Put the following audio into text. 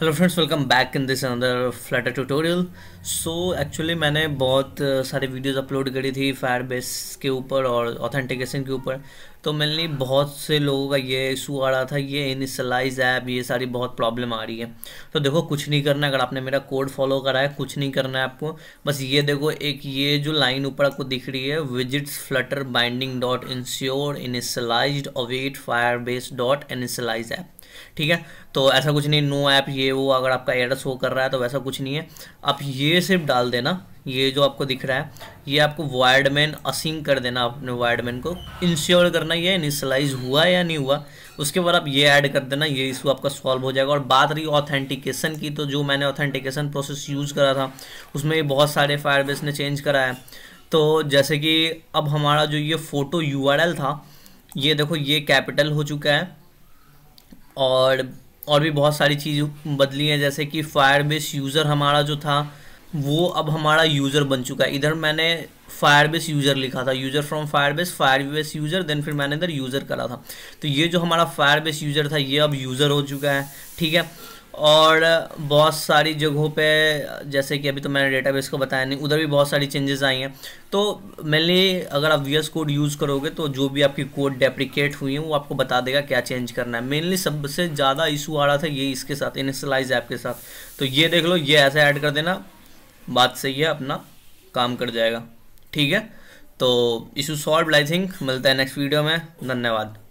hello friends welcome back in this another Flutter tutorial so actually मैंने बहुत uh, सारी videos upload करी थी फायर बेस के ऊपर और ऑथेंटिकेशन के ऊपर तो मेनली बहुत से लोगों का ये इशू आ रहा था ये इनिशलाइज ऐप ये सारी बहुत प्रॉब्लम आ रही है तो देखो कुछ नहीं करना अगर आपने मेरा कोड फॉलो करा है कुछ नहीं करना है आपको बस ये देखो एक ये जो लाइन ऊपर आपको दिख रही है widgets Flutter binding dot ensure initialize await Firebase dot initialize app ठीक है तो ऐसा कुछ नहीं नो ऐप ये ये वो अगर आपका एरर शो कर रहा है तो वैसा कुछ नहीं है आप ये सिर्फ डाल देना ये जो आपको दिख रहा है ये आपको वायर्डमैन असिंग कर देना अपने वायर्डमैन को इंश्योर करना ये इनिशलाइज हुआ या नहीं हुआ उसके बाद आप ये ऐड कर देना ये इशू आपका सॉल्व हो जाएगा और बात रही ऑथेंटिकेशन की तो जो मैंने ऑथेंटिकेशन प्रोसेस यूज़ करा था उसमें बहुत सारे फायर ने चेंज करा है तो जैसे कि अब हमारा जो ये फ़ोटो यू था ये देखो ये कैपिटल हो चुका है और और भी बहुत सारी चीज़ बदली हैं जैसे कि फायरबेस यूज़र हमारा जो था वो अब हमारा यूज़र बन चुका है इधर मैंने फायरबेस यूज़र लिखा था user from Firebase Firebase user then फिर मैंने इधर यूज़र करा था तो ये जो हमारा फायरबेस यूज़र था ये अब यूज़र हो चुका है ठीक है और बहुत सारी जगहों पे जैसे कि अभी तो मैंने डेटाबेस को बताया नहीं उधर भी बहुत सारी चेंजेस आई हैं तो मेनली अगर आप वी कोड यूज़ करोगे तो जो भी आपकी कोड डेप्रिकेट हुई है वो आपको बता देगा क्या चेंज करना है मेनली सबसे ज़्यादा इशू आ रहा था ये इसके साथ इनिशलाइज ऐप के साथ तो ये देख लो ये ऐसा ऐड कर देना बात सही है अपना काम कर जाएगा ठीक है तो इशू सॉल्व आई थिंक मिलता है नेक्स्ट वीडियो में धन्यवाद